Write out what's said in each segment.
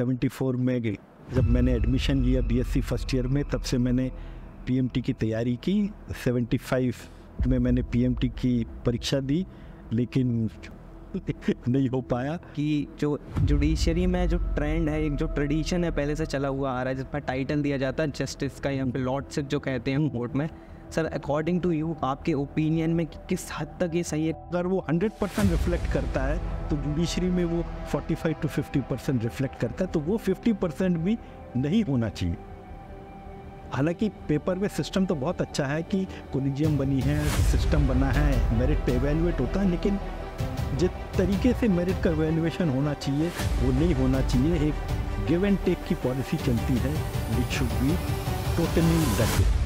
1974 में गई जब मैंने एडमिशन लिया बीएससी फर्स्ट ईयर में तब से मैंने पीएमटी की तैयारी की 75 में मैंने पीएमटी की परीक्षा दी लेकिन नहीं हो पाया कि जो जुडिशरी में जो ट्रेंड है एक जो ट्रेडिशन है पहले से चला हुआ आ रहा है जिसमें टाइटल दिया जाता है जस्टिस का पे लॉर्ड लॉर्डशिप जो कहते हैं कोर्ट में सर अकॉर्डिंग टू यू आपके ओपिनियन में किस हद तक ये सही है अगर वो 100 परसेंट रिफ्लेक्ट करता है तो जुडिशरी में वो 45 टू 50 परसेंट रिफ्लेक्ट करता है तो वो 50 परसेंट भी नहीं होना चाहिए हालांकि पेपर में सिस्टम तो बहुत अच्छा है कि कोलिजियम बनी है सिस्टम बना है मेरिट पे एवेलुएट होता है लेकिन जिस तरीके से मेरिट का एवेलुएशन होना चाहिए वो नहीं होना चाहिए एक गिव एंड टेक की पॉलिसी चलती है which should be totally date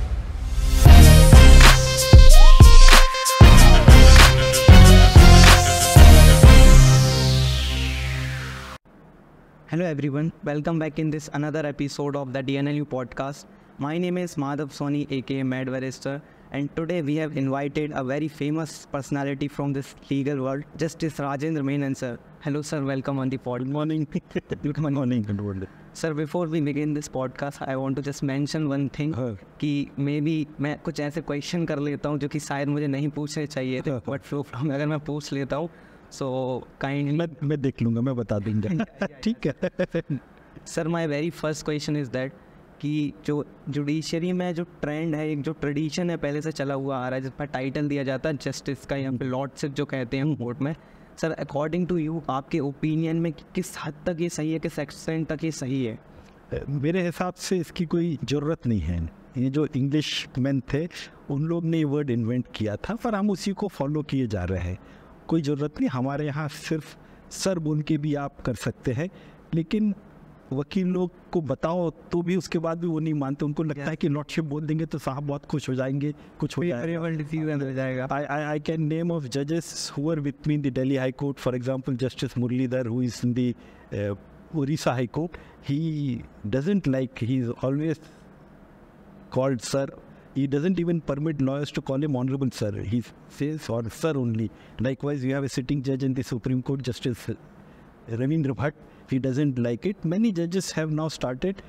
Hello everyone, welcome back in this another episode of the DNLU podcast. My name is Madhav Soni aka Mad Barrister and today we have invited a very famous personality from this legal world, Justice Rajendra Menon sir. Hello sir, welcome on the pod. Good morning. Good morning. Good morning. Sir before we begin this podcast I want to just mention one thing कि may be मैं कुछ ऐसे question कर लेता हूँ जो कि शायद मुझे नहीं पूछने चाहिए बट फ्लो फ्रॉम अगर मैं पूछ लेता हूँ सो काइंड मैं मैं देख लूँगा मैं बता दूँगा ठीक है sir my very first question is that कि जो जुडिशरी में जो ट्रेंड है एक जो ट्रेडिशन है पहले से चला हुआ आ रहा है जिसमें टाइटल दिया जाता है जस्टिस का या फिर लॉर्डशिप जो कहते हैं कोर्ट में सर अकॉर्डिंग टू यू आपके ओपिनियन में किस हद तक ये सही है किस एक्सटेंट तक ये सही है मेरे हिसाब से इसकी कोई ज़रूरत नहीं है ये जो इंग्लिश मैन थे उन लोग ने ये वर्ड इन्वेंट किया था पर हम उसी को फॉलो किए जा रहे हैं कोई ज़रूरत नहीं हमारे यहाँ सिर्फ सर बोल के भी आप कर सकते हैं लेकिन वकील लोग को बताओ तो भी उसके बाद भी वो नहीं मानते उनको लगता है कि लॉर्डशिप बोल देंगे तो साहब बहुत खुश हो जाएंगे कुछ हो जाएगा आई कैन नेम ऑफ जजेस who're with me the Delhi high court for example justice Muralidhar who is in the Orissa high court he doesn't like he is always called sir He doesn't even permit lawyers to call him Honorable Sir. He says or Sir only. Likewise, you have a sitting judge in the Supreme Court, Justice Ravindra Bhatt. He doesn't like it. Many judges have now started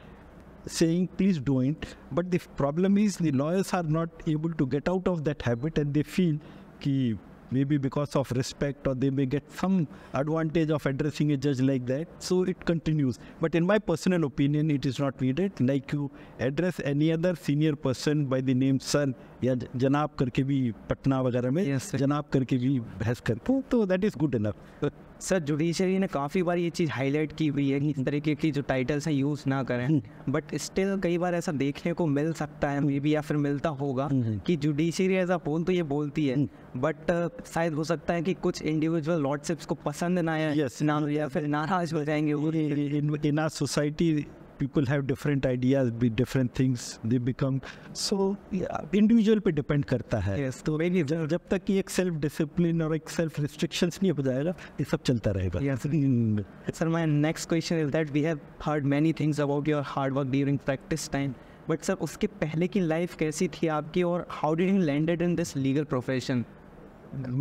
saying, please don't. But the problem is the lawyers are not able to get out of that habit and they feel that maybe because of respect or they may get some advantage of addressing a judge like that. So it continues. But in my personal opinion, it is not needed. Like you address any other senior person by the name sir. या जनाब करके भी पटना वगैरह में yes, जनाब करके भी बहस करते हैं तो that is good enough sir judiciary ने काफ़ी बार ये चीज़ हाईलाइट की हुई है कि इस तरीके की जो टाइटल्स हैं यूज़ ना करें बट हम्म। स्टिल कई बार ऐसा देखने को मिल सकता है मे बी या फिर मिलता होगा हम्म, हम्म। कि जुडिशरी एज अ होल तो ये बोलती है बट uh, शायद हो सकता है कि कुछ इंडिविजुअल लॉर्डशिप्स को पसंद ना आए yes. ना या फिर नाराज हो जाएंगे society people have different ideas be different things they become so yeah, individual pe depend karta hai yes to when jab, jab tak ki ek self discipline or ek self restrictions nahi ho jayega ye sab chalta rahega yes sir my next question is that we have heard many things about your hard work during practice time but sir uske pehle ki life kaisi thi aapki aur how did you landed in this legal profession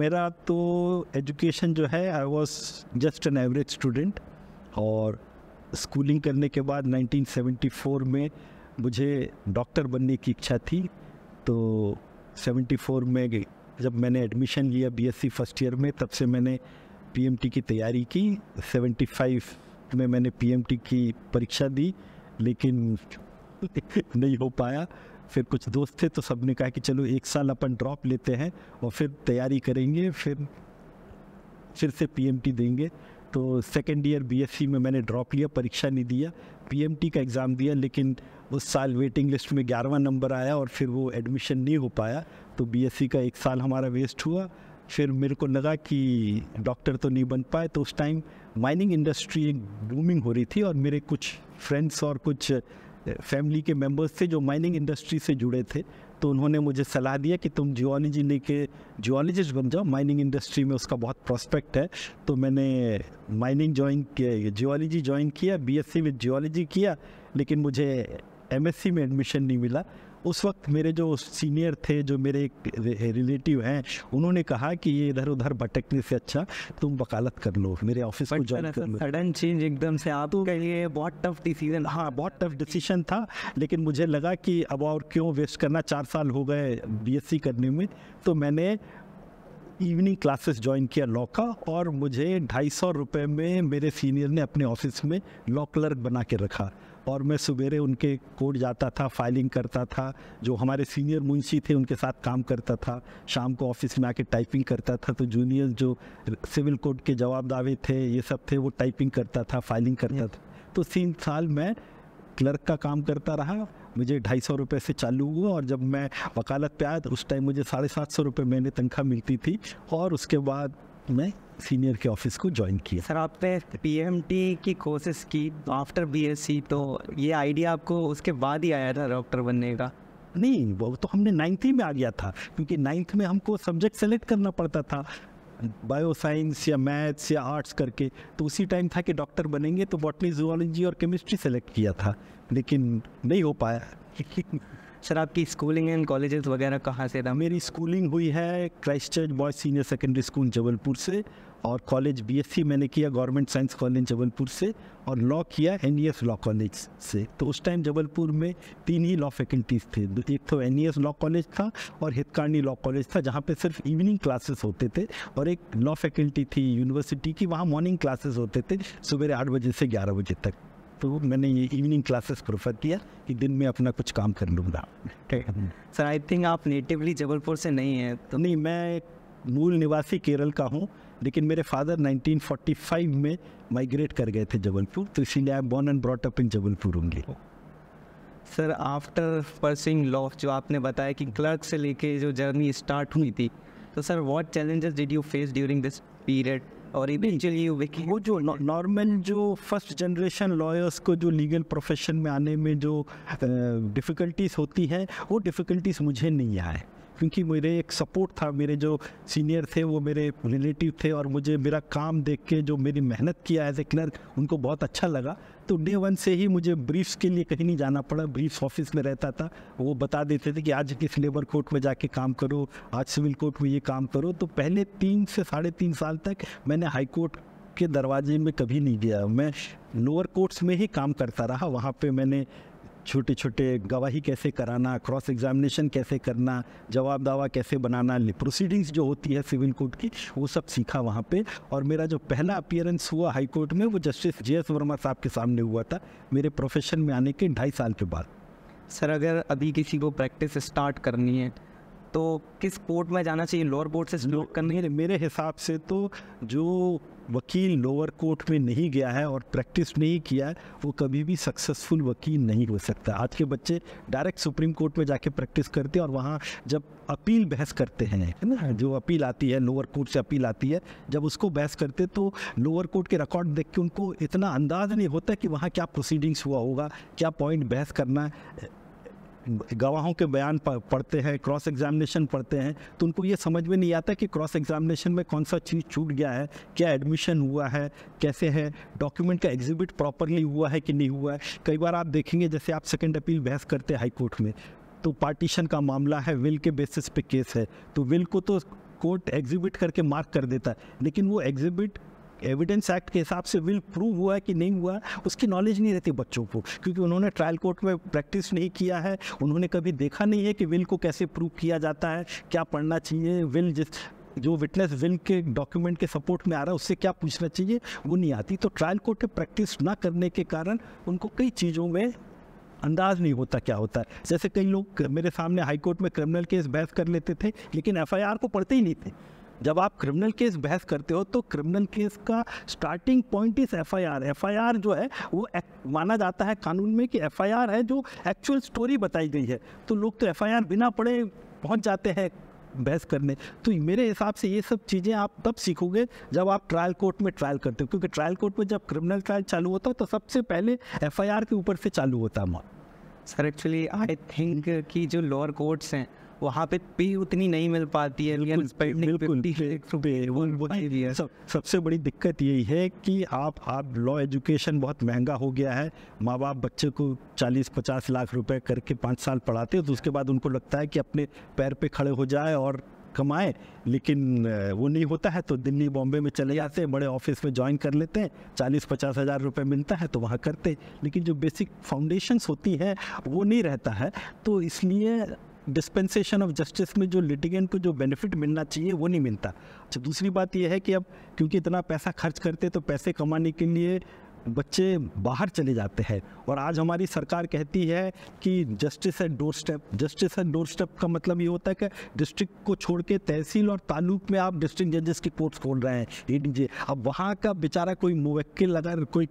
मेरा तो education जो है I was just an average student schooling करने के बाद 1974 में मुझे doctor बनने की इच्छा थी तो 74 में जब मैंने एडमिशन लिया बीएससी फर्स्ट ईयर में तब से मैंने पीएमटी की तैयारी की 75 में मैंने पीएमटी की परीक्षा दी लेकिन नहीं हो पाया फिर कुछ दोस्त थे तो सबने कहा कि चलो एक साल अपन ड्रॉप लेते हैं और फिर तैयारी करेंगे फिर फिर से पीएमटी देंगे तो सेकेंड ईयर बीएससी में मैंने ड्रॉप लिया परीक्षा नहीं दिया पीएमटी का एग्ज़ाम दिया लेकिन उस साल वेटिंग लिस्ट में ग्यारहवा नंबर आया और फिर वो एडमिशन नहीं हो पाया तो बीएससी का एक साल हमारा वेस्ट हुआ फिर मेरे को लगा कि डॉक्टर तो नहीं बन पाए तो उस टाइम माइनिंग इंडस्ट्री एक बूमिंग हो रही थी और मेरे कुछ फ्रेंड्स और कुछ फैमिली eh, के मेंबर्स थे जो माइनिंग इंडस्ट्री से जुड़े थे तो उन्होंने मुझे सलाह दिया कि तुम जियोलॉजी लेके जियोलॉजिस्ट बन जाओ माइनिंग इंडस्ट्री में उसका बहुत प्रॉस्पेक्ट है तो मैंने माइनिंग ज्वाइन किया जियोलॉजी ज्वाइन किया बीएससी विद जियोलॉजी किया लेकिन मुझे एमएससी में एडमिशन नहीं मिला उस वक्त मेरे जो सीनियर थे जो मेरे एक रिलेटिव हैं उन्होंने कहा कि ये इधर उधर भटकने से अच्छा तुम वकालत कर लो मेरे ऑफिस को ज्वाइन कर लो सडन चेंज एकदम से आप के लिए बहुत टफ डिसीजन हाँ बहुत टफ डिसीजन था लेकिन मुझे लगा कि अब और क्यों वेस्ट करना चार साल हो गए बी करने में तो मैंने इवनिंग क्लासेस ज्वाइन किया लॉ का और मुझे ढाई सौ रुपये में मेरे सीनियर ने अपने ऑफिस में लॉ क्लर्क बना के रखा और मैं सवेरे उनके कोर्ट जाता था फाइलिंग करता था जो हमारे सीनियर मुंशी थे उनके साथ काम करता था शाम को ऑफिस में आके टाइपिंग करता था तो जूनियर जो सिविल कोर्ट के जवाब दावे थे ये सब थे वो टाइपिंग करता था फाइलिंग करता था तो तीन साल मैं क्लर्क का काम करता रहा मुझे ढाई सौ रुपये से चालू हुआ और जब मैं वकालत पे आया तो उस टाइम मुझे साढ़े सात सौ रुपये महीने तनख्वाह मिलती थी और उसके बाद मैं सीनियर के ऑफिस को ज्वाइन किया सर आपने पी की कोर्सेज की आफ्टर बी तो ये आइडिया आपको उसके बाद ही आया था डॉक्टर बनने का नहीं वो तो हमने नाइन्थ ही में आ गया था क्योंकि नाइन्थ में हमको सब्जेक्ट सेलेक्ट करना पड़ता था बायो साइंस या मैथ्स या आर्ट्स करके तो उसी टाइम था कि डॉक्टर बनेंगे तो बॉटनी जूलॉजी और केमिस्ट्री सेलेक्ट किया था लेकिन नहीं हो पाया सर आपकी स्कूलिंग एंड कॉलेजेस वगैरह कहाँ से था मेरी स्कूलिंग हुई है Christ Church boys senior secondary school Jabalpur से और कॉलेज बीएससी मैंने किया गवर्नमेंट साइंस कॉलेज जबलपुर से और लॉ किया एन लॉ कॉलेज से तो उस टाइम जबलपुर में तीन ही लॉ फैकल्टीज थे एक तो एन लॉ कॉलेज था और हितकार्णी लॉ कॉलेज था जहाँ पे सिर्फ इवनिंग क्लासेस होते थे और एक लॉ फैकल्टी थी यूनिवर्सिटी की वहाँ मॉर्निंग क्लासेस होते थे सुबह आठ बजे से ग्यारह बजे तक तो मैंने ये इवनिंग क्लासेस प्रेफर किया कि दिन में अपना कुछ काम कर लूँगा सर आई थिंक आप नेटिवली जबलपुर से नहीं है तो नहीं मैं मूल निवासी केरल का हूँ लेकिन मेरे फादर 1945 में माइग्रेट कर गए थे जबलपुर तो इसीलिए I born and brought up in Jabalpur होंगे सर आफ्टर परसिंग लॉ जो आपने बताया कि क्लर्क से लेके जो जर्नी स्टार्ट हुई थी तो sir what challenges did you face during this period और इवेंचुअली वो जो नॉर्मल जो फर्स्ट जनरेशन लॉयर्स को जो लीगल प्रोफेशन में आने में जो डिफ़िकल्टीज होती है वो डिफ़िकल्टीज मुझे नहीं आए क्योंकि मेरे एक सपोर्ट था मेरे जो सीनियर थे वो मेरे रिलेटिव थे और मुझे मेरा काम देख के जो मेरी मेहनत किया एज ए क्लर्क उनको बहुत अच्छा लगा तो डे वन से ही मुझे ब्रीफ्स के लिए कहीं नहीं जाना पड़ा ब्रीफ्स ऑफिस में रहता था वो बता देते थे कि आज किस लेबर कोर्ट में जाके काम करो आज सिविल कोर्ट में ये काम करो तो पहले तीन से साढ़े तीन साल तक मैंने हाई कोर्ट के दरवाजे में कभी नहीं गया मैं लोअर कोर्ट्स में ही काम करता रहा वहाँ पे मैंने छोटे छोटे गवाही कैसे कराना क्रॉस एग्जामिनेशन कैसे करना जवाब दावा कैसे बनाना प्रोसीडिंग्स जो होती है सिविल कोर्ट की वो सब सीखा वहाँ पे और मेरा जो पहला अपियरेंस हुआ हाई कोर्ट में वो जस्टिस जे एस वर्मा साहब के सामने हुआ था मेरे प्रोफेशन में आने के ढाई साल के बाद सर अगर अभी किसी को प्रैक्टिस स्टार्ट करनी है तो किस कोर्ट में जाना चाहिए लोअर बोर्ड से करनी है मेरे हिसाब से तो जो वकील लोअर कोर्ट में नहीं गया है और प्रैक्टिस नहीं किया है वो कभी भी सक्सेसफुल वकील नहीं हो सकता आज के बच्चे डायरेक्ट सुप्रीम कोर्ट में जाके प्रैक्टिस करते हैं और वहाँ जब अपील बहस करते हैं है ना जो अपील आती है लोअर कोर्ट से अपील आती है जब उसको बहस करते तो लोअर कोर्ट के रिकॉर्ड देख के उनको इतना अंदाज नहीं होता कि वहाँ क्या प्रोसीडिंग्स हुआ होगा क्या पॉइंट बहस करना गवाहों के बयान पढ़ते हैं क्रॉस एग्जामिनेशन पढ़ते हैं तो उनको ये समझ में नहीं आता कि क्रॉस एग्जामिनेशन में कौन सा चीज़ छूट गया है क्या एडमिशन हुआ है कैसे है डॉक्यूमेंट का एग्जिबिट प्रॉपरली हुआ है कि नहीं हुआ है कई बार आप देखेंगे जैसे आप सेकेंड अपील बहस करते हैं हाईकोर्ट में तो पार्टीशन का मामला है विल के बेसिस पे केस है तो विल को तो कोर्ट एग्जिबिट करके मार्क कर देता है लेकिन वो एग्जिबिट एविडेंस एक्ट के हिसाब से विल प्रूव हुआ है कि नहीं हुआ उसकी नॉलेज नहीं रहती बच्चों को क्योंकि उन्होंने ट्रायल कोर्ट में प्रैक्टिस नहीं किया है उन्होंने कभी देखा नहीं है कि विल को कैसे प्रूव किया जाता है क्या पढ़ना चाहिए विल जिस जो विटनेस विल के डॉक्यूमेंट के सपोर्ट में आ रहा है उससे क्या पूछना चाहिए वो नहीं आती तो ट्रायल कोर्ट में प्रैक्टिस ना करने के कारण उनको कई चीज़ों में अंदाज नहीं होता क्या होता है जैसे कई लोग मेरे सामने हाई कोर्ट में क्रिमिनल केस बहस कर लेते थे लेकिन एफआईआर को पढ़ते ही नहीं थे जब आप क्रिमिनल केस बहस करते हो तो क्रिमिनल केस का starting point is F I जो है वो माना जाता है कानून में कि एफ है जो एक्चुअल स्टोरी बताई गई है तो लोग तो एफ बिना पढ़े पहुंच जाते हैं बहस करने तो मेरे हिसाब से ये सब चीज़ें आप तब सीखोगे जब आप ट्रायल कोर्ट में ट्रायल करते हो क्योंकि ट्रायल कोर्ट में जब क्रिमिनल ट्रायल चालू होता है तो सबसे पहले एफआईआर के ऊपर से चालू होता है सर एक्चुअली आई थिंक कि जो लोअर कोर्ट्स हैं वहाँ पे पे उतनी नहीं मिल पाती है बिल्कुल पे सब सबसे बड़ी दिक्कत यही है कि आप आप लॉ एजुकेशन बहुत महंगा हो गया है माँ बाप बच्चे को चालीस पचास लाख रुपए करके पाँच साल पढ़ाते हैं तो उसके बाद उनको लगता है कि अपने पैर पे खड़े हो जाए और कमाए लेकिन वो नहीं होता है तो दिल्ली बॉम्बे में चले जाते हैं बड़े ऑफिस में ज्वाइन कर लेते हैं चालीस पचास हज़ार रुपये मिलता है तो वहाँ करते लेकिन जो बेसिक फाउंडेशंस होती हैं वो नहीं रहता है तो इसलिए डिस्पेंसेशन ऑफ जस्टिस में जो लिटिगेंट को जो बेनिफिट मिलना चाहिए वो नहीं मिलता अच्छा दूसरी बात यह है कि अब क्योंकि इतना पैसा खर्च करते तो पैसे कमाने के लिए बच्चे बाहर चले जाते हैं और आज हमारी सरकार कहती है कि justice at doorstep justice at doorstep का मतलब ये होता है कि डिस्ट्रिक्ट को छोड़ के तहसील और तालुक में आप डिस्ट्रिक्ट जजेस की कोर्ट्स खोल रहे हैं ए अब वहाँ का बेचारा कोई मुवक्किल अगर कोई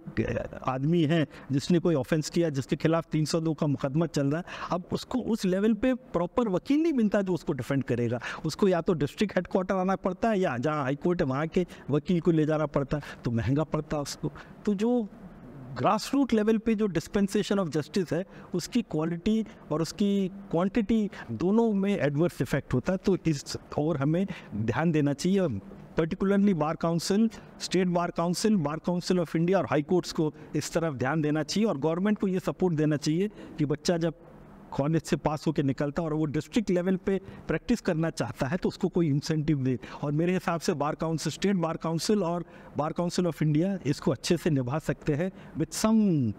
आदमी है जिसने कोई ऑफेंस किया जिसके खिलाफ तीन सौ दो का मुकदमा चल रहा है अब उसको उस लेवल पर प्रॉपर वकील नहीं मिलता जो उसको डिफेंड करेगा उसको या तो डिस्ट्रिक्ट हेडक्वार्टर आना पड़ता है या जहाँ हाईकोर्ट है वहाँ के वकील को ले जाना पड़ता है तो महंगा पड़ता है उसको तो जो ग्रास रूट लेवल पे जो डिस्पेंसेशन ऑफ जस्टिस है उसकी क्वालिटी और उसकी क्वांटिटी दोनों में एडवर्स इफेक्ट होता है तो इस और हमें ध्यान देना चाहिए particularly bar council state bar council bar council of India और हाई कोर्ट्स को इस तरफ ध्यान देना चाहिए और गवर्नमेंट को ये सपोर्ट देना चाहिए कि बच्चा जब कॉलेज से पास होकर निकलता है और वो डिस्ट्रिक्ट लेवल पे प्रैक्टिस करना चाहता है तो उसको कोई इंसेंटिव दे और मेरे हिसाब से bar council state bar council और बार काउंसिल ऑफ इंडिया इसको अच्छे से निभा सकते हैं with some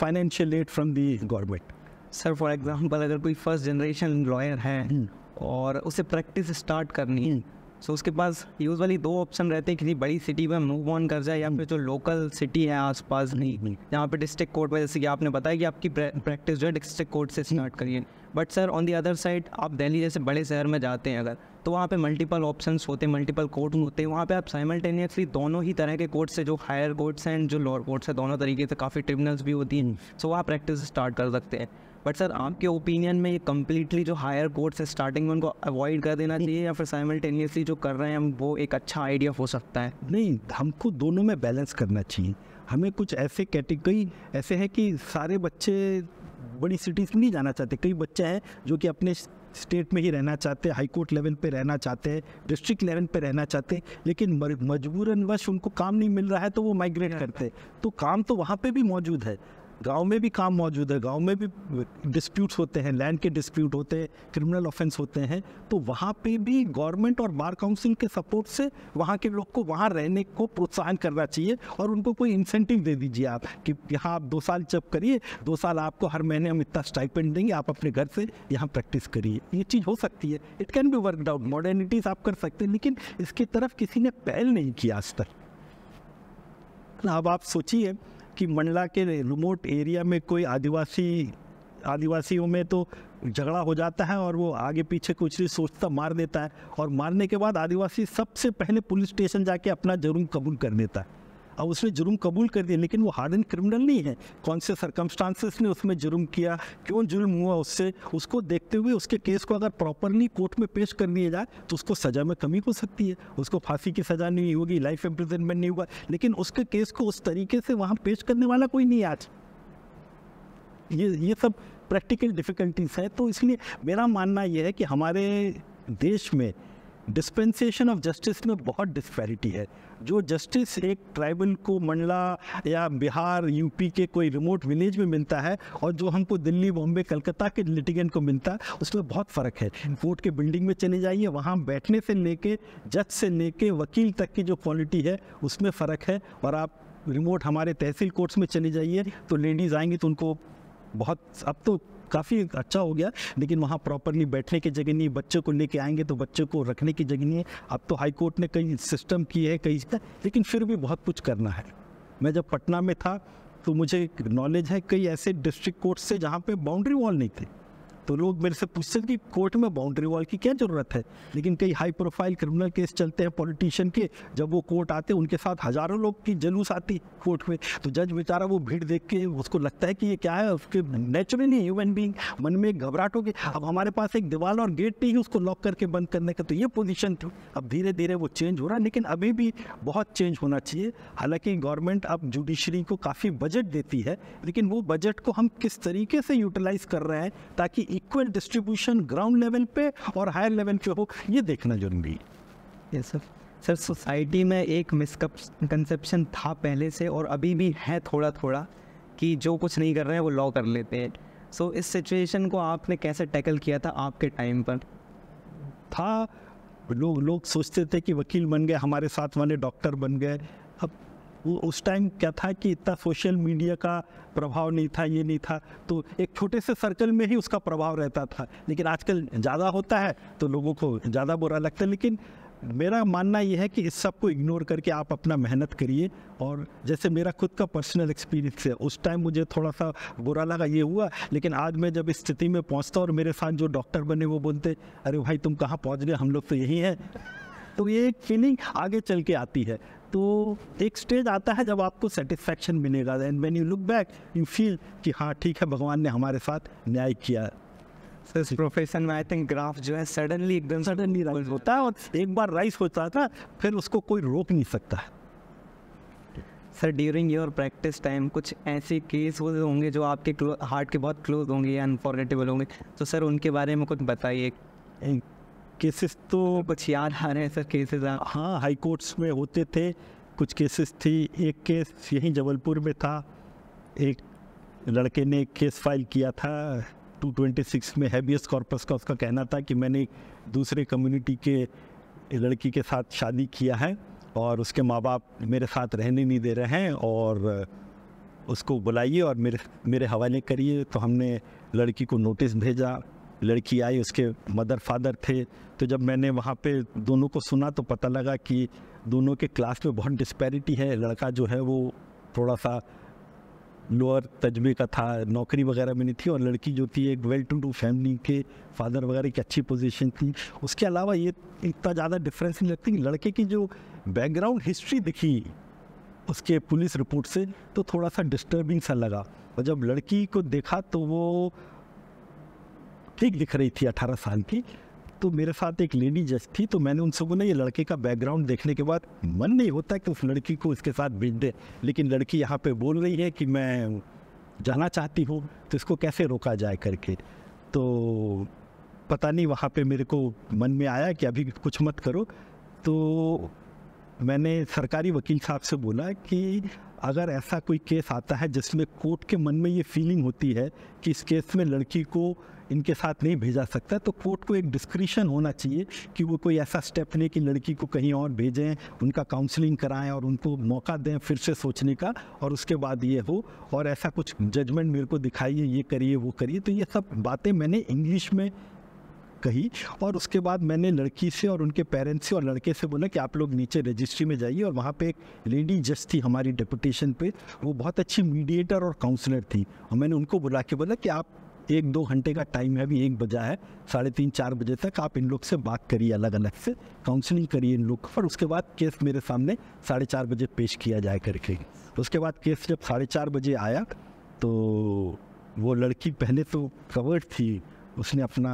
financial aid from the government sir for example अगर कोई फर्स्ट जनरेशन लॉयर है हम्म। और उसे प्रैक्टिस स्टार्ट करनी है हम्म। सो उसके पास यूजली दो ऑप्शन रहते हैं किसी बड़ी सिटी में मूव ऑन कर जाए या हम्म। फिर जो लोकल सिटी है आसपास नहीं जहाँ पे डिस्ट्रिक्ट कोर्ट में जैसे कि आपने बताया कि आपकी प्रैक्टिस जो है डिस्ट्रिक्ट कोर्ट से स्टार्ट करिए but sir on the other side आप दिल्ली जैसे बड़े शहर में जाते हैं अगर तो वहाँ पे मल्टीपल ऑप्शंस होते हैं मल्टीपल कोर्ट होते हैं वहाँ पे आप साइमल्टेनियसली दोनों ही तरह के कोर्ट्स से जो हायर कोर्ट्स हैं जो लोअर कोर्ट्स हैं दोनों तरीके से काफ़ी ट्रिब्यूनल्स भी होती हैं सो वहाँ प्रैक्टिस स्टार्ट कर सकते हैं बट सर आपके ओपिनियन में ये कम्प्लीटली जो हायर कोर्ट्स है स्टार्टिंग में उनको अवॉइड कर देना चाहिए या फिर साइमल्टेनियसली जो कर रहे हैं हम वो एक अच्छा आइडिया हो सकता है नहीं हमको दोनों में बैलेंस करना चाहिए हमें कुछ ऐसे कैटेगरी ऐसे हैं कि सारे बच्चे बड़ी सिटीज़ में नहीं जाना चाहते कई बच्चे हैं जो कि अपने स्टेट में ही रहना चाहते हैं हाई कोर्ट लेवल पे रहना चाहते हैं डिस्ट्रिक्ट लेवल पे रहना चाहते हैं लेकिन मजबूरन वश उनको काम नहीं मिल रहा है तो वो माइग्रेट करते तो काम तो वहाँ पे भी मौजूद है गांव में भी काम मौजूद है गांव में भी डिस्प्यूट्स होते हैं लैंड के डिस्प्यूट होते हैं क्रिमिनल ऑफेंस होते हैं तो वहाँ पे भी गवर्नमेंट और बार काउंसिल के सपोर्ट से वहाँ के लोग को वहाँ रहने को प्रोत्साहन करना चाहिए और उनको कोई इंसेंटिव दे दीजिए आप कि यहाँ आप दो साल जब करिए दो साल आपको हर महीने हम इतना स्टाइपेंट देंगे आप अपने घर से यहाँ प्रैक्टिस करिए ये चीज़ हो सकती है it can be worked out modernities आप कर सकते हैं लेकिन इसकी तरफ किसी ने पहल नहीं किया आज तक अब आप सोचिए कि मंडला के रिमोट एरिया में कोई आदिवासी आदिवासियों में तो झगड़ा हो जाता है और वो आगे पीछे कुछ नहीं सोचता मार देता है और मारने के बाद आदिवासी सबसे पहले पुलिस स्टेशन जाके अपना जुर्म कबूल कर देता है अब उसने जुर्म कबूल कर दिया लेकिन वो हार्ड एंड क्रिमिनल नहीं है कौन से सरकमस्टांसिस ने उसमें जुर्म किया क्यों जुर्म हुआ उससे उसको देखते हुए उसके केस को अगर प्रॉपरली कोर्ट में पेश कर दिया जाए तो उसको सज़ा में कमी हो सकती है उसको फांसी की सज़ा नहीं होगी लाइफ एम्प्रिजनमेंट नहीं होगा लेकिन उसके केस को उस तरीके से वहाँ पेश करने वाला कोई नहीं आज ये ये सब प्रैक्टिकल डिफ़िकल्टीज है तो इसलिए मेरा मानना यह है कि हमारे देश में डिस्पेंसेशन ऑफ जस्टिस में बहुत डिस्पैरिटी है जो जस्टिस एक ट्राइबल को मंडला या बिहार यूपी के कोई रिमोट विलेज में मिलता है और जो हमको दिल्ली बॉम्बे कलकत्ता के लिटिगेंट को मिलता है उसमें बहुत फ़र्क है कोर्ट के बिल्डिंग में चले जाइए वहाँ बैठने से लेके जज से लेके वकील तक की जो क्वालिटी है उसमें फ़र्क है और आप रिमोट हमारे तहसील कोर्ट्स में चले जाइए तो लेडीज़ आएंगी तो उनको बहुत अब तो काफ़ी अच्छा हो गया लेकिन वहाँ प्रॉपरली बैठने की जगह नहीं बच्चों को लेके आएंगे तो बच्चों को रखने की जगह नहीं है अब तो हाई कोर्ट ने कई सिस्टम किए हैं कई लेकिन फिर भी बहुत कुछ करना है मैं जब पटना में था तो मुझे नॉलेज है कई ऐसे डिस्ट्रिक्ट कोर्ट से जहाँ पे बाउंड्री वॉल नहीं थी तो लोग मेरे से पूछते कि कोर्ट में बाउंड्री वॉल की क्या ज़रूरत है लेकिन कई हाई प्रोफाइल क्रिमिनल केस चलते हैं पॉलिटिशियन के जब वो कोर्ट आते उनके साथ हज़ारों लोग की जलूस आती कोर्ट में तो जज बेचारा वो भीड़ देख के उसको लगता है कि ये क्या है उसके नेचुरली ह्यूमन बींग मन में घबराहट गई अब हमारे पास एक दीवार और गेट नहीं है उसको लॉक करके बंद करने का तो ये पोजिशन तो थी अब धीरे धीरे वो चेंज हो रहा है लेकिन अभी भी बहुत चेंज होना चाहिए हालांकि गवर्नमेंट अब जुडिशरी को काफ़ी बजट देती है लेकिन वो बजट को हम किस तरीके से यूटिलाइज कर रहे हैं ताकि इक्वल डिस्ट्रीब्यूशन ग्राउंड लेवल पे और हायर लेवल पे हो ये देखना जरूरी है सर सर सोसाइटी में एक मिसकंसेप्शन था पहले से और अभी भी है थोड़ा थोड़ा कि जो कुछ नहीं कर रहे हैं वो लॉ कर लेते हैं सो so, इस सिचुएशन को आपने कैसे टैकल किया था आपके टाइम पर था लोग लोग सोचते थे कि वकील बन गए हमारे साथ वाले डॉक्टर बन गए उस टाइम क्या था कि इतना सोशल मीडिया का प्रभाव नहीं था ये नहीं था तो एक छोटे से सर्कल में ही उसका प्रभाव रहता था लेकिन आजकल ज़्यादा होता है तो लोगों को ज़्यादा बुरा लगता है लेकिन मेरा मानना यह है कि इस सब को इग्नोर करके आप अपना मेहनत करिए और जैसे मेरा खुद का पर्सनल एक्सपीरियंस है उस टाइम मुझे थोड़ा सा बुरा लगा ये हुआ लेकिन आज मैं जब इस स्थिति में पहुंचता और मेरे साथ जो डॉक्टर बने वो बोलते अरे भाई तुम कहाँ पहुँच गए हम लोग तो यही हैं तो ये एक फीलिंग आगे चल के आती है तो एक स्टेज आता है जब आपको सेटिस्फेक्शन मिलेगा and when you look back you feel कि हाँ ठीक है भगवान ने हमारे साथ न्याय किया सर इस प्रोफेशन में आई थिंक ग्राफ जो है सडनली एकदम सडनली राइज होता है और एक बार राइज होता था फिर उसको कोई रोक नहीं सकता है sir during your practice time कुछ ऐसे केस होंगे जो आपके हार्ट के बहुत क्लोज होंगे या अनफॉर्गेटेबल होंगे तो सर उनके बारे में कुछ बताइए केसेस तो कुछ याद आ रहे हैं सर केसेस हाँ हाई कोर्ट्स में होते थे कुछ केसेस थी एक केस यहीं जबलपुर में था एक लड़के ने एक केस फाइल किया था 226 में हैबियस कॉर्पस का उसका कहना था कि मैंने दूसरे कम्युनिटी के लड़की के साथ शादी किया है और उसके माँ बाप मेरे साथ रहने नहीं दे रहे हैं और उसको बुलाइए और मेरे मेरे हवाले करिए तो हमने लड़की को नोटिस भेजा लड़की आई उसके मदर फादर थे तो जब मैंने वहाँ पे दोनों को सुना तो पता लगा कि दोनों के क्लास में बहुत डिस्पैरिटी है लड़का जो है वो थोड़ा सा लोअर तजबे का था नौकरी वगैरह में नहीं थी और लड़की जो थी एक वेल टू डू फैमिली के फादर वगैरह की अच्छी पोजीशन थी उसके अलावा ये इतना ज़्यादा डिफरेंस नहीं लगती लड़के की जो बैकग्राउंड हिस्ट्री दिखी उसके पुलिस रिपोर्ट से तो थोड़ा सा डिस्टर्बिंग सा लगा और जब लड़की को देखा तो वो ठीक दिख रही थी अठारह साल की तो मेरे साथ एक लेडी जज थी तो मैंने उन सबको ना ये लड़के का बैकग्राउंड देखने के बाद मन नहीं होता कि उस लड़की को उसके साथ भेज दे लेकिन लड़की यहाँ पे बोल रही है कि मैं जाना चाहती हूँ तो इसको कैसे रोका जाए करके तो पता नहीं वहाँ पे मेरे को मन में आया कि अभी कुछ मत करो तो मैंने सरकारी वकील साहब से बोला कि अगर ऐसा कोई केस आता है जिसमें कोर्ट के मन में ये फीलिंग होती है कि इस केस में लड़की को इनके साथ नहीं भेजा सकता तो कोर्ट को एक डिस्क्रिशन होना चाहिए कि वो कोई ऐसा स्टेप नहीं कि लड़की को कहीं और भेजें उनका काउंसलिंग कराएं और उनको मौका दें फिर से सोचने का और उसके बाद ये हो और ऐसा कुछ जजमेंट मेरे को दिखाइए ये करिए वो करिए तो ये सब बातें मैंने इंग्लिश में कही और उसके बाद मैंने लड़की से और उनके पेरेंट्स से और लड़के से बोला कि आप लोग नीचे रजिस्ट्री में जाइए और वहाँ पे एक लेडी जज थी हमारी डेपुटेशन पे वो बहुत अच्छी मीडिएटर और काउंसलर थी और मैंने उनको बुला के बोला कि आप एक दो घंटे का टाइम है अभी एक बजा है साढ़े तीन चार बजे तक आप इन लोग से बात करिए अलग अलग से काउंसलिंग करिए इन लोग और उसके बाद केस मेरे सामने साढ़े चार बजे पेश किया जाए करके उसके बाद केस जब साढ़े चार बजे आया तो वो लड़की पहले तो कवर्ड थी उसने अपना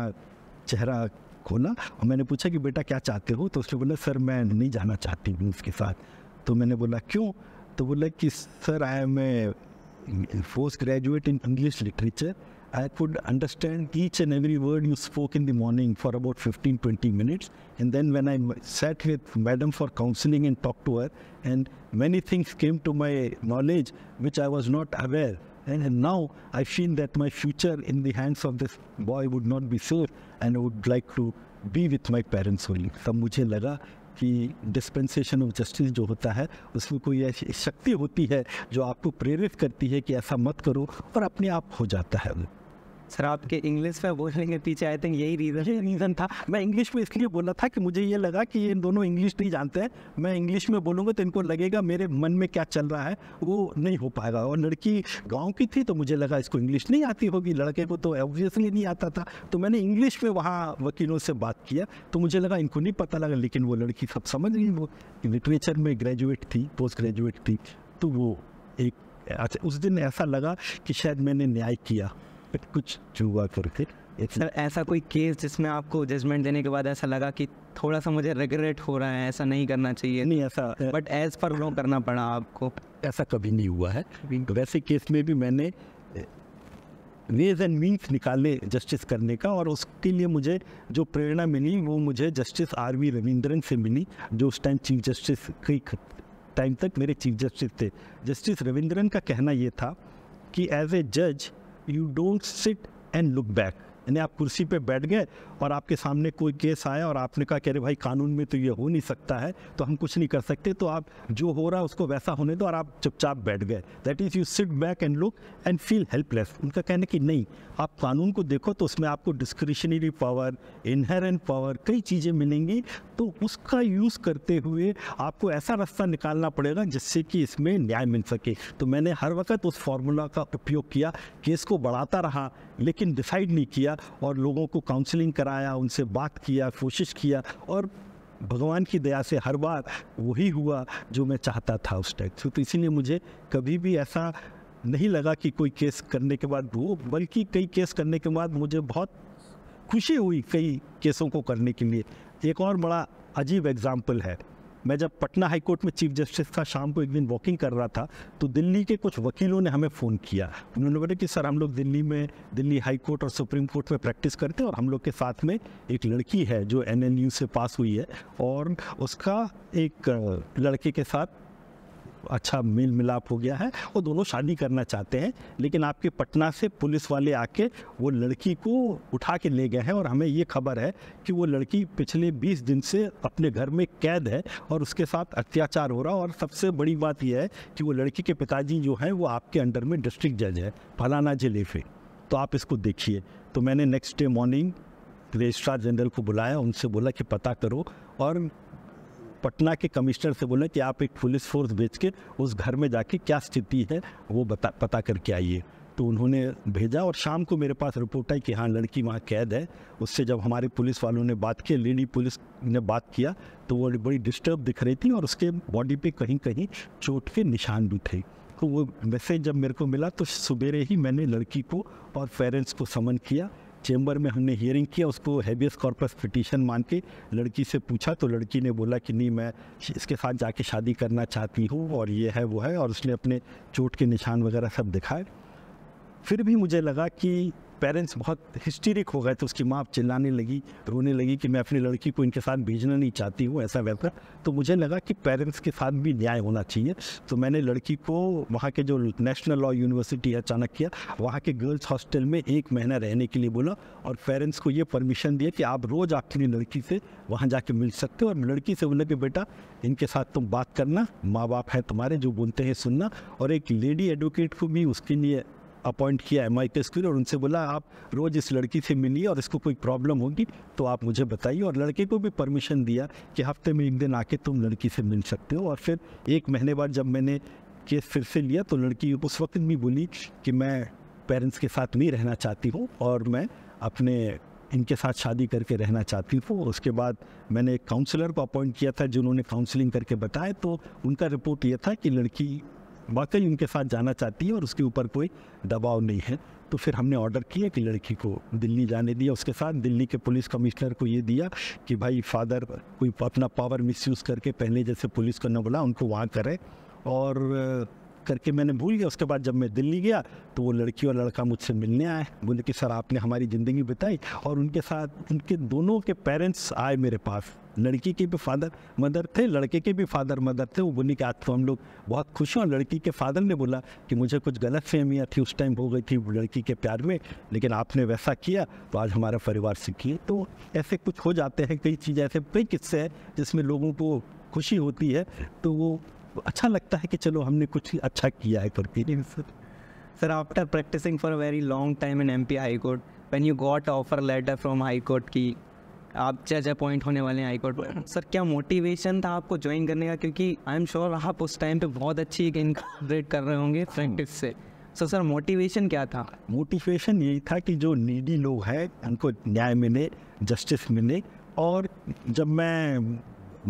चेहरा खोला और मैंने पूछा कि बेटा क्या चाहते हो तो उसने बोला सर मैं नहीं जाना चाहती हूँ उसके साथ तो मैंने बोला क्यों तो बोला कि sir I am a post graduate in English literature I could understand each and every word you spoke in the morning for about 15 20 minutes. And then when I sat with Madam for counseling and talked to her, and many things came to my knowledge which I was not aware. And, and now I feel that my future in the hands of this boy would not be safe, and I would like to be with my parents only. So मुझे लगा कि dispensation of justice, जो होता है उसमें कोई ऐसी शक्ति होती है जो आपको प्रेरित करती है कि ऐसा मत करो और अपने आप हो जाता है सर आपके इंग्लिश में बोलने के पीछे आई थिंक यही रीज़न ये रीज़न था मैं इंग्लिश में इसलिए बोला था कि मुझे ये लगा कि ये दोनों इंग्लिश नहीं जानते हैं मैं इंग्लिश में बोलूँगा तो इनको लगेगा मेरे मन में क्या चल रहा है वो नहीं हो पाएगा और लड़की गाँव की थी तो मुझे लगा इसको इंग्लिश नहीं आती होगी लड़के को तो ऑब्वियसली नहीं आता था तो मैंने इंग्लिश में वहाँ वकीलों से बात किया तो मुझे लगा इनको नहीं पता लगा लेकिन वो लड़की सब समझ गई वो लिटरेचर में ग्रेजुएट थी पोस्ट ग्रेजुएट थी तो वो एक अच्छा उस दिन ऐसा लगा कि शायद मैंने न्याय किया बट कुछ जुआ करके सर ऐसा कोई केस जिसमें आपको जजमेंट देने के बाद ऐसा लगा कि थोड़ा सा मुझे रिग्रेट हो रहा है ऐसा नहीं करना चाहिए नहीं ऐसा बट एज पर लो करना पड़ा आपको ऐसा कभी नहीं हुआ है वैसे केस में भी मैंने वेज एंड मीन्स निकाले जस्टिस करने का और उसके लिए मुझे जो प्रेरणा मिली वो मुझे जस्टिस आर वी रविंद्रन से मिली जो उस टाइम चीफ जस्टिस कई टाइम तक मेरे चीफ जस्टिस थे जस्टिस रविंद्रन का कहना ये था कि एज ए जज you don't sit and look back यानी आप कुर्सी पे बैठ गए और आपके सामने कोई केस आया और आपने कहा कि अरे भाई कानून में तो ये हो नहीं सकता है तो हम कुछ नहीं कर सकते तो आप जो हो रहा है उसको वैसा होने दो और आप चुपचाप बैठ गए that is you sit back and look and feel helpless उनका कहना कि नहीं आप कानून को देखो तो उसमें आपको डिस्क्रिशनरी पावर इनहेरेंट पावर कई चीज़ें मिलेंगी तो उसका यूज़ करते हुए आपको ऐसा रास्ता निकालना पड़ेगा जिससे कि इसमें न्याय मिल सके तो मैंने हर वक्त उस फार्मूला का उपयोग किया केस को बढ़ाता रहा लेकिन डिसाइड नहीं किया और लोगों को काउंसलिंग करा आया उनसे बात किया कोशिश किया और भगवान की दया से हर बार वही हुआ जो मैं चाहता था उस टाइम तो इसीलिए मुझे कभी भी ऐसा नहीं लगा कि कोई केस करने के बाद वो बल्कि कई केस करने के बाद मुझे बहुत खुशी हुई कई केसों को करने के लिए एक और बड़ा अजीब एग्जाम्पल है मैं जब पटना हाई कोर्ट में चीफ जस्टिस का शाम को एक दिन वॉकिंग कर रहा था तो दिल्ली के कुछ वकीलों ने हमें फ़ोन किया उन्होंने बोला कि सर हम लोग दिल्ली में दिल्ली हाई कोर्ट और सुप्रीम कोर्ट में प्रैक्टिस करते हैं और हम लोग के साथ में एक लड़की है जो एन से पास हुई है और उसका एक लड़के के साथ अच्छा मेल मिलाप हो गया है वो दोनों शादी करना चाहते हैं लेकिन आपके पटना से पुलिस वाले आके वो लड़की को उठा के ले गए हैं और हमें ये खबर है कि वो लड़की पिछले 20 दिन से अपने घर में कैद है और उसके साथ अत्याचार हो रहा है और सबसे बड़ी बात यह है कि वो लड़की के पिताजी जो हैं वो आपके अंडर में डिस्ट्रिक्ट जज है फलाना जिले पर तो आप इसको देखिए तो मैंने next day morning registrar general को बुलाया उनसे बोला कि पता करो और पटना के कमिश्नर से बोलें कि आप एक पुलिस फोर्स भेज के उस घर में जाके क्या स्थिति है वो बता पता करके आइए तो उन्होंने भेजा और शाम को मेरे पास रिपोर्ट आई कि हाँ लड़की वहाँ कैद है उससे जब हमारे पुलिस वालों ने बात की लेडी पुलिस ने बात किया तो वो बड़ी डिस्टर्ब दिख रही थी और उसके बॉडी पे कहीं कहीं चोट के निशान भी थे तो वो मैसेज जब मेरे को मिला तो सवेरे ही मैंने लड़की को और पेरेंट्स को समन किया चेंबर में हमने हियरिंग किया उसको हैबियस कॉर्पस पिटीशन मान के लड़की से पूछा तो लड़की ने बोला कि नहीं मैं इसके साथ जाके शादी करना चाहती हूँ और ये है वो है और उसने अपने चोट के निशान वगैरह सब दिखाए फिर भी मुझे लगा कि पेरेंट्स बहुत हिस्टेरिक हो गए तो उसकी माँ चिल्लाने लगी रोने लगी कि मैं अपनी लड़की को इनके साथ भेजना नहीं चाहती हूँ ऐसा वैसा तो मुझे लगा कि पेरेंट्स के साथ भी न्याय होना चाहिए तो मैंने लड़की को वहाँ के जो नेशनल लॉ यूनिवर्सिटी है चाणक्य वहाँ के गर्ल्स हॉस्टल में एक महीना रहने के लिए बोला और पेरेंट्स को ये परमिशन दिया कि आप रोज़ अपनी लड़की से वहाँ जाके मिल सकते हो और लड़की से बोला कि बेटा इनके साथ तुम बात करना माँ बाप हैं तुम्हारे जो बोलते हैं सुनना और एक लेडी एडवोकेट को भी उसके लिए अपॉइंट किया है के स्कूल और उनसे बोला आप रोज़ इस लड़की से मिलिए और इसको कोई प्रॉब्लम होगी तो आप मुझे बताइए और लड़के को भी परमिशन दिया कि हफ्ते में एक दिन आके तुम लड़की से मिल सकते हो और फिर एक महीने बाद जब मैंने केस फिर से लिया तो लड़की उस वक्त भी बोली कि मैं पेरेंट्स के साथ नहीं रहना चाहती हूँ और मैं अपने इनके साथ शादी करके रहना चाहती हूँ उसके बाद मैंने एक काउंसलर को अपॉइंट किया था जिन्होंने काउंसलिंग करके बताया तो उनका रिपोर्ट ये था कि लड़की वाकई उनके साथ जाना चाहती है और उसके ऊपर कोई दबाव नहीं है तो फिर हमने ऑर्डर किया कि लड़की को दिल्ली जाने दिया उसके साथ दिल्ली के पुलिस कमिश्नर को ये दिया कि भाई फादर कोई अपना पावर मिसयूज़ करके पहले जैसे पुलिस को न बोला उनको वहाँ करे और करके मैंने भूल गया उसके बाद जब मैं दिल्ली गया तो वो लड़की और लड़का मुझसे मिलने आए बोले कि सर आपने हमारी ज़िंदगी बिताई और उनके साथ उनके दोनों के पेरेंट्स आए मेरे पास लड़की के भी फादर मदर थे लड़के के भी फादर मदर थे वो बोली कि आज तो हम लोग बहुत खुश हैं लड़की के फादर ने बोला कि मुझे कुछ गलत फहमियाँ थी उस टाइम हो गई थी लड़की के प्यार में लेकिन आपने वैसा किया तो आज हमारा परिवार से किए तो ऐसे कुछ हो जाते हैं कई चीज़ ऐसे कई किस्से हैं जिसमें लोगों को खुशी होती है तो वो अच्छा लगता है कि चलो हमने कुछ अच्छा किया है करके sir sir after practicing for a very long time in M P high court when you got offer letter from high court की आप छः छः पॉइंट होने वाले हैं हाईकोर्ट पर सर क्या मोटिवेशन था आपको ज्वाइन करने का क्योंकि आई एम श्योर आप उस टाइम पे बहुत अच्छी इनकॉपरेट कर रहे होंगे प्रैक्टिस से सर सर मोटिवेशन क्या था मोटिवेशन यही था कि जो नीडी लोग हैं उनको न्याय मिले जस्टिस मिले और जब मैं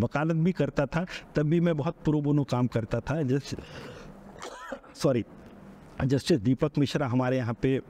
वकालत भी करता था तब भी मैं बहुत प्रोबोनो काम करता था just sorry justice Deepak Mishra हमारे यहाँ पे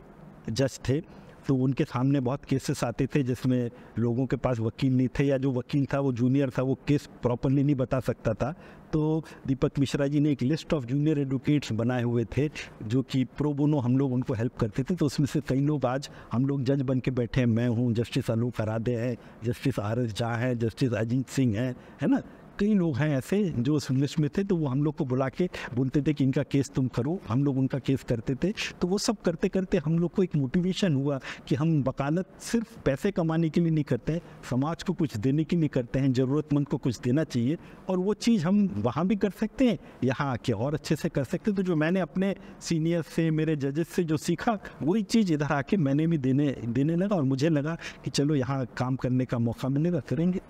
जज थे तो उनके सामने बहुत केसेस आते थे जिसमें लोगों के पास वकील नहीं थे या जो वकील था वो जूनियर था वो केस प्रॉपरली नहीं बता सकता था तो दीपक मिश्रा जी ने एक लिस्ट ऑफ जूनियर एडवोकेट्स बनाए हुए थे जो कि प्रो बोनो हम लोग उनको हेल्प करते थे तो उसमें से कई लोग आज हम लोग जज बन के बैठे हैं मैं हूँ जस्टिस आलोक अराधे हैं जस्टिस आर एस झा हैं जस्टिस अजीत सिंह हैं है ना कई लोग हैं ऐसे जो उस इंग्लिश में थे तो वो हम लोग को बुला के बोलते थे कि इनका केस तुम करो हम लोग उनका केस करते थे तो वो सब करते करते हम लोग को एक मोटिवेशन हुआ कि हम वकालत सिर्फ पैसे कमाने के लिए नहीं करते हैं समाज को कुछ देने के लिए करते हैं ज़रूरतमंद को कुछ देना चाहिए और वो चीज़ हम वहाँ भी कर सकते हैं यहाँ आके और अच्छे से कर सकते हैं तो जो मैंने अपने सीनियर से मेरे जजेस से जो सीखा वही चीज़ इधर आके मैंने भी देने देने लगा और मुझे लगा कि चलो यहाँ काम करने का मौका मिलेगा करेंगे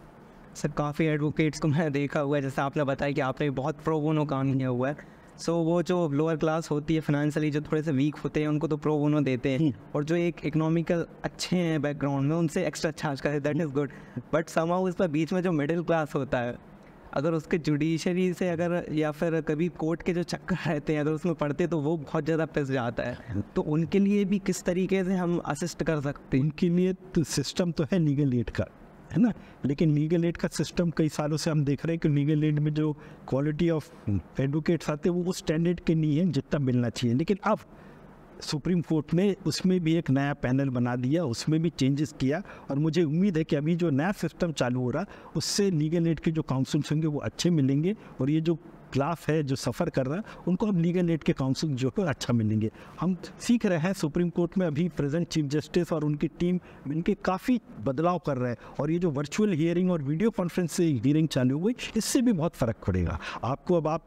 सर काफ़ी एडवोकेट्स को मैंने देखा हुआ है जैसे आपने बताया कि आपने बहुत प्रोबोनो काम किया हुआ है सो so, वो जो लोअर क्लास होती है फाइनेंशियली जो थोड़े से वीक होते हैं उनको तो प्रो देते हैं हम्म। और जो एक इकोनॉमिकल अच्छे हैं बैकग्राउंड में उनसे एक्स्ट्रा चार्ज करते हैं दैट इज़ गुड बट समाउ इस पर बीच में जो मिडिल क्लास होता है अगर उसके जुडिशरी से अगर या फिर कभी कोर्ट के जो चक्कर रहते हैं अगर उसमें पढ़ते तो वो बहुत ज़्यादा पिस जाता है तो उनके लिए भी किस तरीके से हम असिस्ट कर सकते हैं उनके लिए तो सिस्टम तो है लीगल एड का है ना लेकिन लीगल एड का सिस्टम कई सालों से हम देख रहे हैं कि लीगल एड में जो क्वालिटी ऑफ एडवोकेट्स आते हैं वो उस स्टैंडर्ड के नहीं है जितना मिलना चाहिए लेकिन अब सुप्रीम कोर्ट ने उसमें भी एक नया पैनल बना दिया उसमें भी चेंजेस किया और मुझे उम्मीद है कि अभी जो नया सिस्टम चालू हो रहा उससे लीगल एड के जो काउंसिल्स होंगे वो अच्छे मिलेंगे और ये जो खिलाफ है जो सफ़र कर रहा है उनको हम लीगल एड के काउंसिल जो है अच्छा मिलेंगे हम सीख रहे हैं सुप्रीम कोर्ट में अभी प्रेजेंट चीफ जस्टिस और उनकी टीम इनके काफ़ी बदलाव कर रहे हैं और ये जो वर्चुअल हियरिंग और वीडियो कॉन्फ्रेंस से हियरिंग चालू हुई इससे भी बहुत फ़र्क पड़ेगा आपको अब आप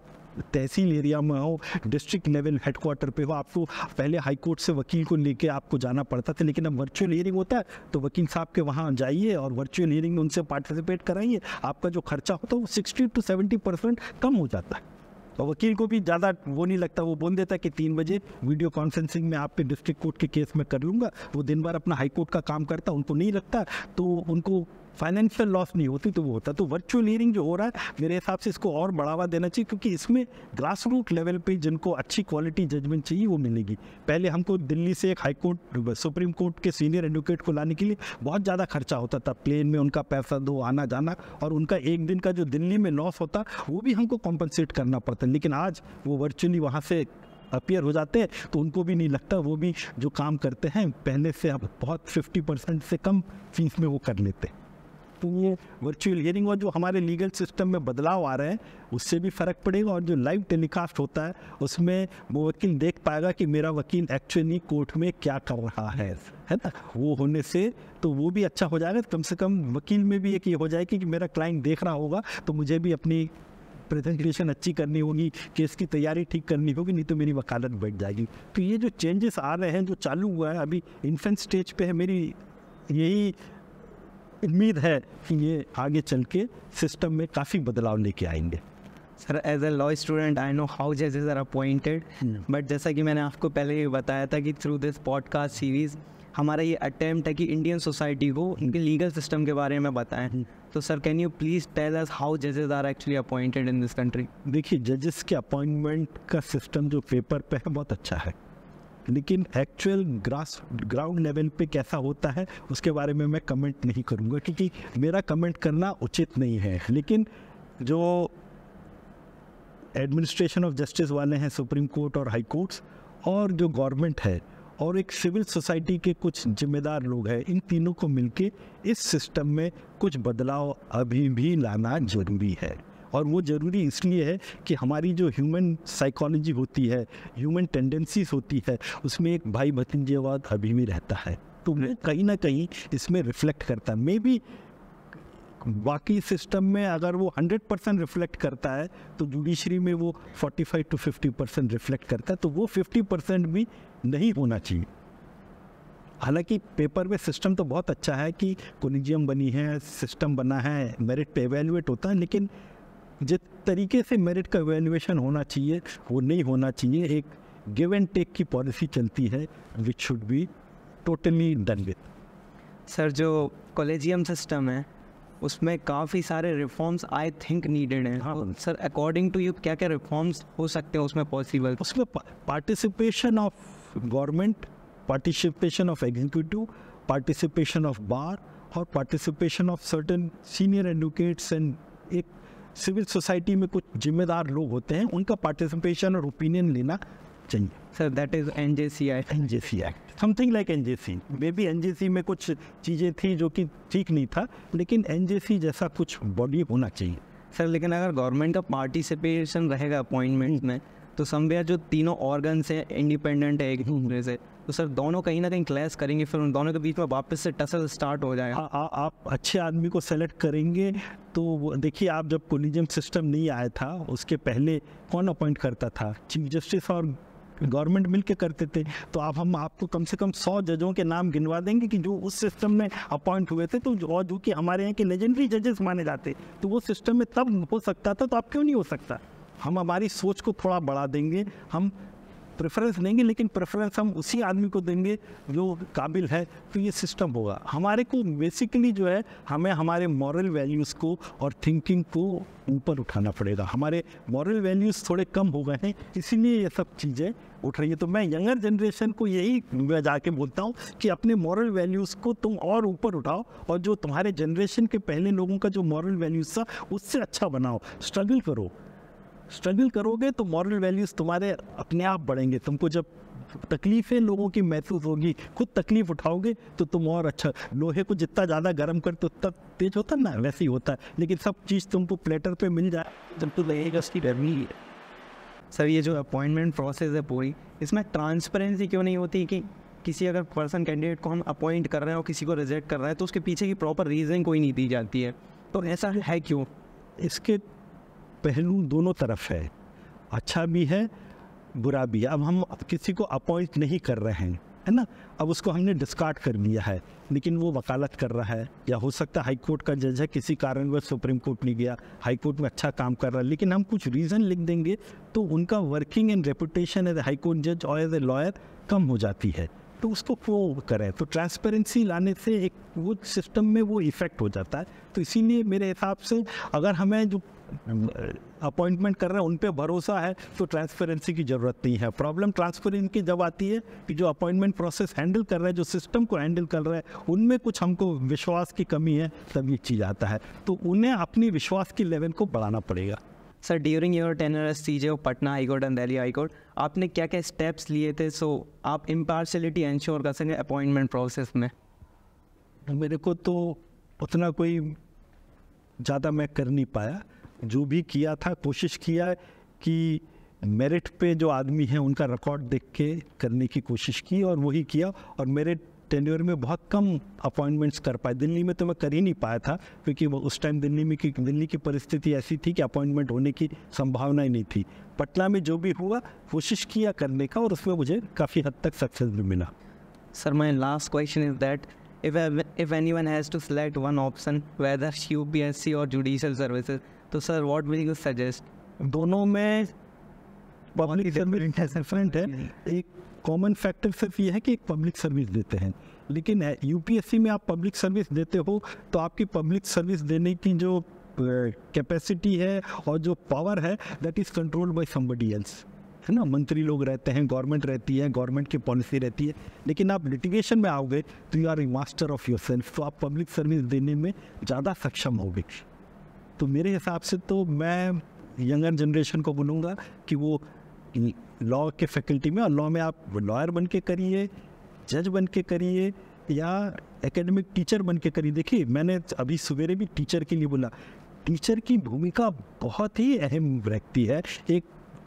तहसील एरिया में हो डिस्ट्रिक्ट लेवल हेडक्वार्टर पे हो आपको पहले हाई कोर्ट से वकील को लेके आपको जाना पड़ता था लेकिन अब वर्चुअल हियरिंग होता है तो वकील साहब के वहाँ जाइए और वर्चुअल हियरिंग में उनसे पार्टिसिपेट कराइए आपका जो खर्चा होता है वो सिक्सटी टू सेवेंटी परसेंट कम हो जाता है और तो वकील को भी ज़्यादा वो नहीं लगता वो बोल देता कि तीन बजे वीडियो कॉन्फ्रेंसिंग में आपके डिस्ट्रिक्ट कोर्ट के केस में कर लूँगा वो दिन भर अपना हाई कोर्ट का काम करता उनको नहीं लगता तो उनको फाइनेंशियल लॉस नहीं होती तो वो होता तो वर्चुअल हियरिंग जो हो रहा है मेरे हिसाब से इसको और बढ़ावा देना चाहिए क्योंकि इसमें ग्रास रूट लेवल पे जिनको अच्छी क्वालिटी जजमेंट चाहिए वो मिलेगी पहले हमको दिल्ली से एक हाई कोर्ट सुप्रीम कोर्ट के सीनियर एडवोकेट को लाने के लिए बहुत ज़्यादा खर्चा होता था प्लेन में उनका पैसा दो आना जाना और उनका एक दिन का जो दिल्ली में लॉस होता वो भी हमको कॉम्पनसेट करना पड़ता लेकिन आज वो वर्चुअली वहाँ से अपियर हो जाते हैं तो उनको भी नहीं लगता वो भी जो काम करते हैं पहले से अब बहुत 50 परसेंट से कम फीस में वो कर लेते हैं ये वर्चुअल हियरिंग और जो हमारे लीगल सिस्टम में बदलाव आ रहे हैं उससे भी फ़र्क पड़ेगा और जो लाइव टेलीकास्ट होता है उसमें वो वकील देख पाएगा कि मेरा वकील एक्चुअली कोर्ट में क्या कर रहा है है ना वो होने से तो वो भी अच्छा हो जाएगा कम से कम वकील में भी एक ये हो जाएगी कि मेरा क्लाइंट देख रहा होगा तो मुझे भी अपनी प्रेजेंटेशन अच्छी करनी होगी केस की तैयारी ठीक करनी होगी नहीं तो मेरी वकालत बैठ जाएगी तो ये जो चेंजेस आ रहे हैं जो चालू हुआ है अभी इन्फेंट स्टेज पे है मेरी यही उम्मीद है कि ये आगे चल के सिस्टम में काफ़ी बदलाव लेके आएंगे sir as a law student I know how जजेज आर अपॉइंटेड बट जैसा कि मैंने आपको पहले ही बताया था कि थ्रू दिस पॉडकास्ट सीरीज़ हमारा ये अटैम्प्ट है कि इंडियन सोसाइटी को उनके लीगल सिस्टम के बारे में बताएं hmm. तो sir can you please tell us how जजेस are actually appointed in this country देखिए जजेस के अपॉइंटमेंट का सिस्टम जो पेपर पे है बहुत अच्छा है लेकिन एक्चुअल ग्रास ग्राउंड लेवल पे कैसा होता है उसके बारे में मैं कमेंट नहीं करूँगा क्योंकि मेरा कमेंट करना उचित नहीं है लेकिन जो एडमिनिस्ट्रेशन ऑफ जस्टिस वाले हैं सुप्रीम कोर्ट और हाई कोर्ट्स और जो गवर्नमेंट है और एक सिविल सोसाइटी के कुछ जिम्मेदार लोग हैं इन तीनों को मिलके इस सिस्टम में कुछ बदलाव अभी भी लाना जरूरी है और वो ज़रूरी इसलिए है कि हमारी जो ह्यूमन साइकोलॉजी होती है ह्यूमन टेंडेंसीज होती है उसमें एक भाई भतीजेवाद अभी भी रहता है तो वो कहीं ना कहीं इसमें रिफ्लेक्ट करता है मे बी बाकी सिस्टम में अगर वो 100 परसेंट रिफ्लेक्ट करता है तो जुडिशरी में वो 45 टू 50 परसेंट रिफ्लेक्ट करता है तो वो 50 परसेंट भी नहीं होना चाहिए हालांकि पेपर में सिस्टम तो बहुत अच्छा है कि कोलिजियम बनी है सिस्टम बना है मेरिट पे एवेलुएट होता है लेकिन जिस तरीके से मेरिट का वैल्यूएशन होना चाहिए वो नहीं होना चाहिए एक गिव एंड टेक की पॉलिसी चलती है which should be totally done with sir जो कॉलेजियम सिस्टम है उसमें काफ़ी सारे रिफॉर्म्स आई थिंक नीडेड हैं हाँ सर अकॉर्डिंग टू यू क्या क्या रिफॉर्म्स हो सकते हैं उसमें पॉसिबल उसमें participation of government participation of executive participation of bar और participation of certain senior advocates and एक सिविल सोसाइटी में कुछ जिम्मेदार लोग होते हैं उनका पार्टिसिपेशन और ओपिनियन लेना चाहिए sir that is N J C I N J C act something like N J C may be N J C में कुछ चीज़ें थी जो कि ठीक नहीं था लेकिन एन जे सी जैसा कुछ बॉडी होना चाहिए सर लेकिन अगर गवर्नमेंट का पार्टिसिपेशन रहेगा अपॉइंटमेंट में तो समवेयर जो तीनों ऑर्गन्स हैं इंडिपेंडेंट है एक दूसरे से तो सर दोनों कहीं ना कहीं क्लैश करेंगे फिर उन दोनों के बीच में वापस से टसल स्टार्ट हो जाएगा आ, आ, आप अच्छे आदमी को सेलेक्ट करेंगे तो देखिए आप जब कोलिजियम सिस्टम नहीं आया था उसके पहले कौन अपॉइंट करता था चीफ जस्टिस और गवर्नमेंट मिल के करते थे तो आप हम आपको कम से कम सौ जजों के नाम गिनवा देंगे कि जो उस सिस्टम में अपॉइंट हुए थे तो और जो कि हमारे यहाँ के लेजेंडरी जजेस माने जाते तो वो सिस्टम में तब हो सकता था तो आप क्यों नहीं हो सकता हम हमारी सोच को थोड़ा बढ़ा देंगे हम प्रेफरेंस देंगे लेकिन प्रेफरेंस हम उसी आदमी को देंगे जो काबिल है तो ये सिस्टम होगा हमारे को बेसिकली जो है हमें हमारे मॉरल वैल्यूज़ को और थिंकिंग को ऊपर उठाना पड़ेगा हमारे मॉरल वैल्यूज़ थोड़े कम हो गए हैं इसीलिए ये सब चीज़ें उठ रही है तो मैं यंगर जनरेशन को यही मैं जाके बोलता हूँ कि अपने मॉरल वैल्यूज़ को तुम और ऊपर उठाओ और जो तुम्हारे जनरेशन के पहले लोगों का जो मॉरल वैल्यूज़ था उससे अच्छा बनाओ स्ट्रगल करो स्ट्रगल करोगे तो मॉरल वैल्यूज़ तुम्हारे अपने आप बढ़ेंगे तुमको जब तकलीफ़ें लोगों की महसूस होगी खुद तकलीफ उठाओगे तो तुम और अच्छा लोहे को जितना ज़्यादा गर्म कर तो तब तेज होता ना वैसे ही होता है लेकिन सब चीज़ तुमको प्लेटर पे मिल जाए जब तो लगेगा उसकी गर्मी ही सर ये जो अपॉइंटमेंट प्रोसेस है पूरी इसमें ट्रांसपेरेंसी क्यों नहीं होती कि किसी अगर पर्सन कैंडिडेट को हम अपॉइंट कर रहे हैं और किसी को रिजेक्ट कर रहे हैं तो उसके पीछे की प्रॉपर रीज़न कोई नहीं दी जाती है तो ऐसा है क्यों इसके पहलू दोनों तरफ है अच्छा भी है बुरा भी है अब हम किसी को अपॉइंट नहीं कर रहे हैं है ना अब उसको हमने डिस्कार्ड कर लिया है लेकिन वो वकालत कर रहा है या हो सकता है हाईकोर्ट कोर्ट का जज है किसी कारण वह सुप्रीम कोर्ट नहीं गया हाई कोर्ट में अच्छा काम कर रहा है लेकिन हम कुछ रीज़न लिख देंगे तो उनका working and reputation as a high court जज और एज ए लॉयर कम हो जाती है तो उसको क्यों करें तो ट्रांसपेरेंसी लाने से एक वो सिस्टम में वो इफेक्ट हो जाता है तो इसीलिए मेरे हिसाब से अगर हमें जो अपॉइंटमेंट कर रहे हैं उन पर भरोसा है तो ट्रांसपेरेंसी की ज़रूरत नहीं है प्रॉब्लम ट्रांसपेरेंट की जब आती है कि जो अपॉइंटमेंट प्रोसेस हैंडल कर रहे हैं जो सिस्टम को हैंडल कर रहे हैं उनमें कुछ हमको विश्वास की कमी है तब ये चीज़ आता है तो उन्हें अपनी विश्वास की लेवल को बढ़ाना पड़ेगा sir during your tenure as C J of Patna high court and Delhi high court आपने क्या क्या स्टेप्स लिए थे सो आप इम्पार्शलिटी इंश्योर कर सकें अपॉइंटमेंट प्रोसेस में मेरे को तो उतना कोई ज़्यादा मैं कर नहीं पाया जो भी किया था कोशिश किया कि मेरिट पे जो आदमी हैं उनका रिकॉर्ड देख के करने की कोशिश की और वही किया और मेरिट टेन्योर में बहुत कम अपॉइंटमेंट्स कर पाए दिल्ली में तो मैं कर ही नहीं पाया था क्योंकि वो उस टाइम दिल्ली में दिल्ली की परिस्थिति ऐसी थी कि अपॉइंटमेंट होने की संभावना ही नहीं थी पटना में जो भी हुआ कोशिश किया करने का और उसमें मुझे काफ़ी हद तक सक्सेस भी मिला sir my last question is that has to anyone one option whether you option S C और जुडिशल सर्विसेज तो sir what will you suggest दोनों में पब्लिक सर्विस डिफरेंट है एक कॉमन फैक्टर सिर्फ ये है कि एक पब्लिक सर्विस देते हैं लेकिन यूपीएससी में आप पब्लिक सर्विस देते हो तो आपकी पब्लिक सर्विस देने की जो कैपेसिटी है और जो पावर है that is controlled by somebody else है ना मंत्री लोग रहते हैं गवर्नमेंट रहती है गवर्नमेंट की पॉलिसी रहती है लेकिन आप लिटिगेशन में आओगे तो you are a master of yourself तो आप पब्लिक सर्विस देने में ज़्यादा सक्षम होगे तो मेरे हिसाब से तो मैं यंगर जनरेशन को बोलूँगा कि वो लॉ के फैकल्टी में और लॉ में आप लॉयर बन के करिए जज बन के करिए या एकेडमिक टीचर बन के करिए देखिए मैंने अभी सवेरे भी टीचर के लिए बोला टीचर की भूमिका बहुत ही अहम रखती है एक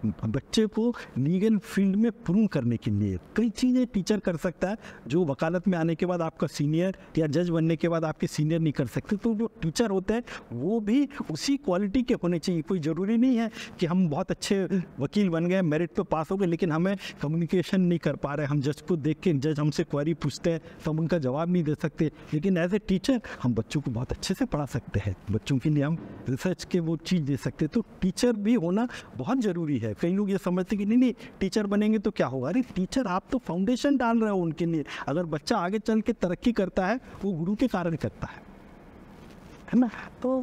बच्चे को लीगल फील्ड में प्रूव करने के लिए कई चीज़ें टीचर कर सकता है जो वकालत में आने के बाद आपका सीनियर या जज बनने के बाद आपके सीनियर नहीं कर सकते तो जो टीचर होते हैं वो भी उसी क्वालिटी के होने चाहिए कोई ज़रूरी नहीं है कि हम बहुत अच्छे वकील बन गए मेरिट पर पास हो गए लेकिन हमें कम्युनिकेशन नहीं कर पा रहे हम जज को देख के जज हमसे क्वारी पूछते हैं तो हम उनका जवाब नहीं दे सकते लेकिन एज ए टीचर हम बच्चों को बहुत अच्छे से पढ़ा सकते हैं बच्चों के लिए हम रिसर्च के वो चीज़ दे सकते तो टीचर भी होना बहुत ज़रूरी है है कई लोग ये समझते कि नहीं नहीं टीचर बनेंगे तो क्या होगा अरे टीचर आप तो फाउंडेशन डाल रहे हो उनके लिए अगर बच्चा आगे चल के तरक्की करता है वो गुरु के कारण करता है है ना तो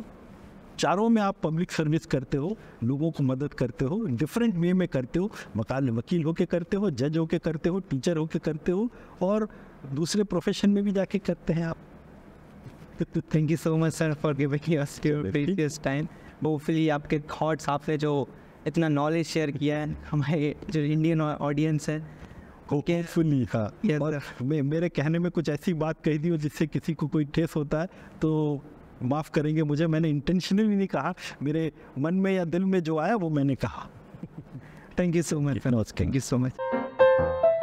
चारों में आप पब्लिक सर्विस करते हो लोगों को मदद करते हो डिफरेंट वे में करते हो मकान वकील होके करते हो जज होके करते हो टीचर होके करते हो और दूसरे प्रोफेशन में भी जाके करते हैं आप thank you so much sir for giving your previous time hopefully आपके थॉट्स आपने जो इतना नॉलेज शेयर किया है हमारे जो इंडियन ऑडियंस है ओके सुनी हाँ yes, और मे, मेरे कहने में कुछ ऐसी बात कही दी हो जिससे किसी को कोई ठेस होता है तो माफ़ करेंगे मुझे मैंने इंटेंशनली नहीं कहा मेरे मन में या दिल में जो आया वो मैंने कहा thank you so much thank you so much